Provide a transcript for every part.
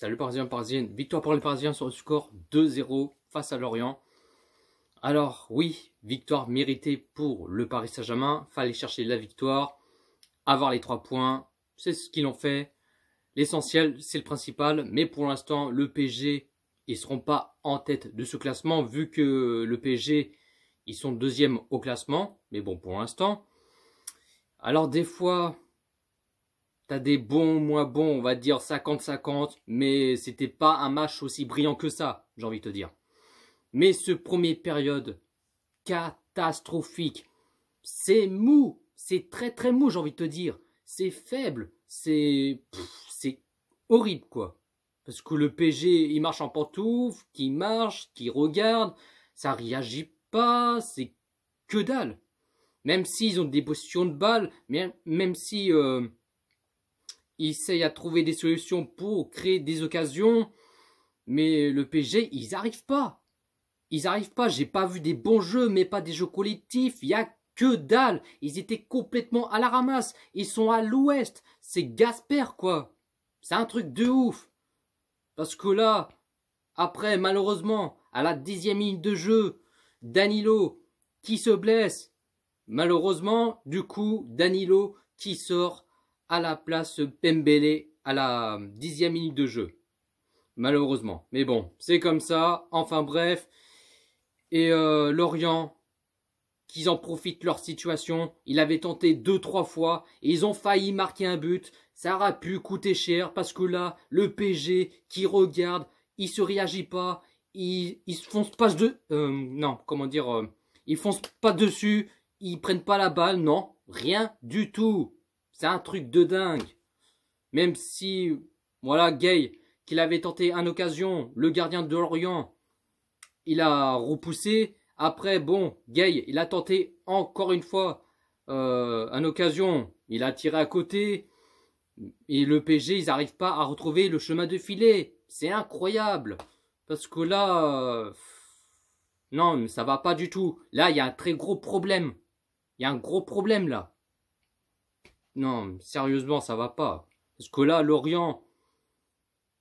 Salut Parisien, Parisienne. Victoire pour le Parisien sur le score 2-0 face à Lorient. Alors oui, victoire méritée pour le Paris Saint-Germain. Fallait chercher la victoire, avoir les trois points. C'est ce qu'ils ont fait. L'essentiel, c'est le principal. Mais pour l'instant, le PG, ils seront pas en tête de ce classement vu que le PG, ils sont deuxième au classement. Mais bon, pour l'instant. Alors des fois, T'as des bons, moins bons, on va dire 50-50, mais c'était pas un match aussi brillant que ça, j'ai envie de te dire. Mais ce premier période, catastrophique. C'est mou, c'est très très mou, j'ai envie de te dire. C'est faible, c'est. C'est horrible, quoi. Parce que le PG, il marche en pantoufles, qui marche, qui regarde, ça réagit pas, c'est que dalle. Même s'ils ont des positions de balle, même, si. Euh, essayent à trouver des solutions pour créer des occasions, mais le PSG, ils n'arrivent pas. Ils n'arrivent pas. J'ai pas vu des bons jeux, mais pas des jeux collectifs. Il y a que dalle. Ils étaient complètement à la ramasse. Ils sont à l'ouest. C'est Gasper, quoi. C'est un truc de ouf. Parce que là, après, malheureusement, à la dixième ligne de jeu, Danilo qui se blesse. Malheureusement, du coup, Danilo qui sort à la place Pembele à la dixième minute de jeu. Malheureusement. Mais bon, c'est comme ça. Enfin bref. Et euh, Lorient, qu'ils en profitent leur situation. il avait tenté deux, trois fois. Et ils ont failli marquer un but. Ça aura pu coûter cher parce que là, le PG qui regarde, il se réagit pas. il se foncent pas de... Euh, non, comment dire... il euh, ils pas dessus. Ils prennent pas la balle. Non, rien du tout. C'est un truc de dingue. Même si, voilà, Gay, qu'il avait tenté un occasion, le gardien de l'Orient, il a repoussé. Après, bon, Gay, il a tenté encore une fois euh, un occasion, il a tiré à côté. Et le PG, ils n'arrivent pas à retrouver le chemin de filet. C'est incroyable. Parce que là... non, ça va pas du tout. Là, il y a un très gros problème. Il y a un gros problème là. Non, sérieusement, ça va pas. Parce que là, Lorient,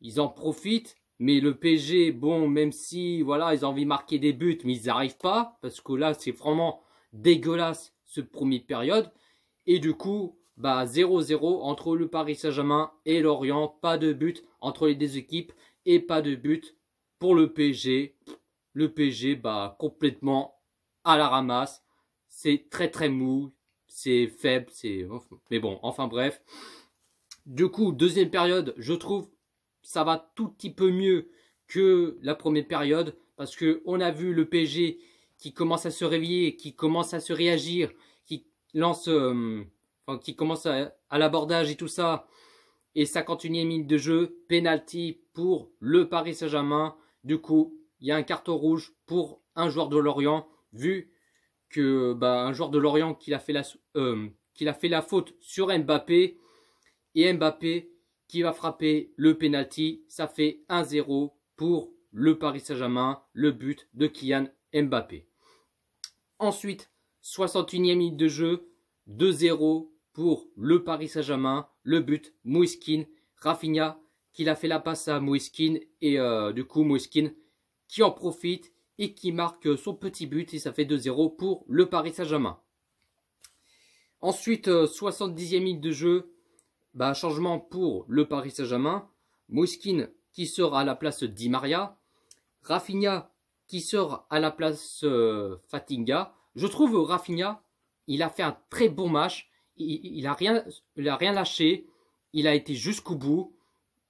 ils en profitent, mais le PSG, bon, même si, voilà, ils ont envie de marquer des buts, mais ils n'arrivent pas, parce que là, c'est vraiment dégueulasse, ce premier période. Et du coup, bah, 0-0 entre le Paris Saint-Germain et Lorient. Pas de but entre les deux équipes et pas de but pour le PSG. Le PSG, bah, complètement à la ramasse. C'est très très mou c'est faible, c'est... Mais bon, enfin bref. Du coup, deuxième période, je trouve ça va tout petit peu mieux que la première période parce qu'on a vu le PSG qui commence à se réveiller, qui commence à se réagir, qui lance, euh, qui commence à, l'abordage et tout ça. Et 51e minute de jeu, penalty pour le Paris Saint-Germain. Du coup, il y a un carton rouge pour un joueur de Lorient, vu que bah, un joueur de Lorient qui a, fait la, euh, fait la faute sur Mbappé et Mbappé qui va frapper le pénalty. ça fait 1-0 pour le Paris Saint-Germain, le but de Kylian Mbappé. Ensuite, 61e minute de jeu, 2-0 pour le Paris Saint-Germain, le but Mouiskin, Rafinha qui a fait la passe à mouiskin et euh, du coup mouiskin qui en profite et qui marque son petit but et ça fait 2-0 pour le Paris Saint-Germain. Ensuite, 70e euh, minute de jeu, bah, changement pour le Paris Saint-Germain. Mouskin qui sort à la place Di Maria. Rafinha qui sort à la place euh, Fatinga. Je trouve Rafinha, il a fait un très bon match. Il, n'a rien, rien lâché. Il a été jusqu'au bout.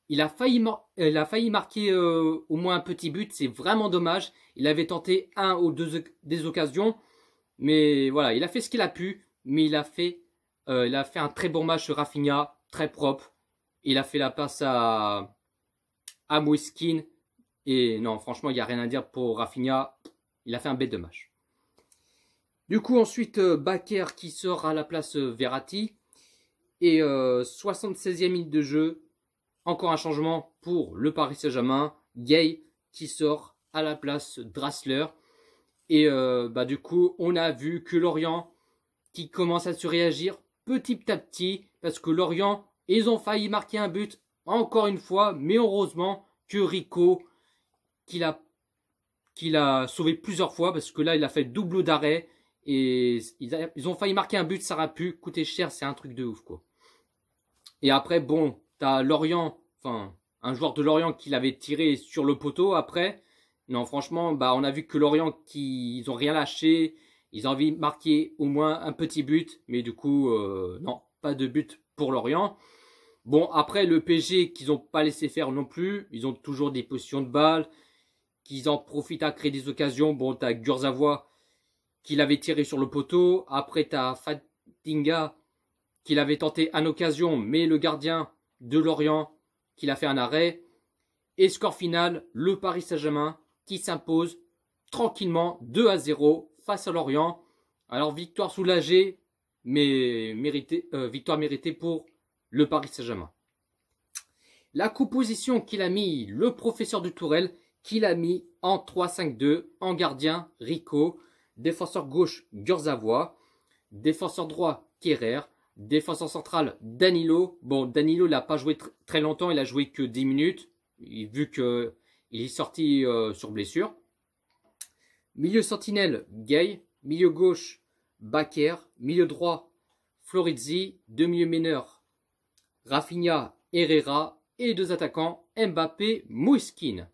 Il a failli, marquer euh, au moins un petit but, c'est vraiment dommage. Il avait tenté un ou deux des occasions, mais voilà, il a fait ce qu'il a pu, mais il a fait, euh, il a fait un très bon match Rafinha, très propre. Il a fait la passe à, à Et non, franchement, il n'y a rien à dire pour Rafinha. Il a fait un bête de match. Du coup, ensuite, euh, Baker qui sort à la place Verratti. Et 76e minute de jeu, encore un changement pour le Paris Saint-Germain. Gay qui sort à la place Drassler. Et euh, bah, du coup, on a vu que Lorient qui commence à se réagir petit à petit parce que Lorient, ils ont failli marquer un but encore une fois, mais heureusement que Rico, qu'il a, sauvé plusieurs fois parce que là, il a fait double d'arrêt et ils, ont failli marquer un but, ça aurait pu coûter cher, c'est un truc de ouf quoi. Et après, bon, T'as Lorient, enfin, un joueur de Lorient qui l'avait tiré sur le poteau après. Non, franchement, bah, on a vu que Lorient, qui, ils ont rien lâché. Ils ont envie de marquer au moins un petit but, mais du coup, euh, non, pas de but pour Lorient. Bon, après, le PG qu'ils n'ont pas laissé faire non plus. Ils ont toujours des positions de balle, qu'ils en profitent à créer des occasions. Bon, t'as Gurzavois qui l'avait tiré sur le poteau. Après, t'as Fatinga qui l'avait tenté à occasion, mais le gardien de Lorient qu'il a fait un arrêt. Et score final, le Paris Saint-Germain qui s'impose tranquillement 2 à 0 face à Lorient. Alors victoire soulagée, mais euh, victoire méritée pour le Paris Saint-Germain. La composition qu'il a mis le professeur de Tourelle, qu'il a mis en 3-5-2, en gardien Rico, défenseur gauche Gurzavois, défenseur droit Kerrer, Défenseur central, Danilo. Bon, Danilo n'a pas joué très longtemps, il a joué que 10 minutes, vu qu'il est sorti euh, sur blessure. Milieu sentinelle, Gay. Milieu gauche, Baker. Milieu droit, Florizzi. Deux milieux mineurs, Rafinha, Herrera. Et deux attaquants, Mbappé, Mouskin.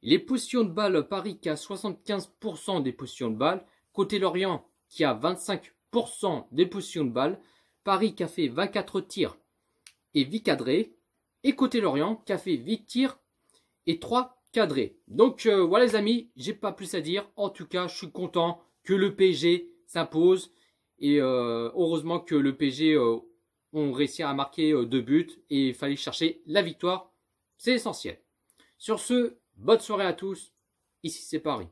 Les positions de balle, Paris qui a 75% des positions de balle. Côté Lorient qui a 25% des positions de balle. Paris qui a fait 24 tirs et 8 cadrés. Et côté Lorient qui a fait 8 tirs et 3 cadrés. Donc euh, voilà les amis, j'ai pas plus à dire. En tout cas, je suis content que le PSG s'impose. Et euh, heureusement que le PSG a euh, réussi à marquer deux buts et il fallait chercher la victoire. C'est essentiel. Sur ce, bonne soirée à tous. Ici c'est Paris.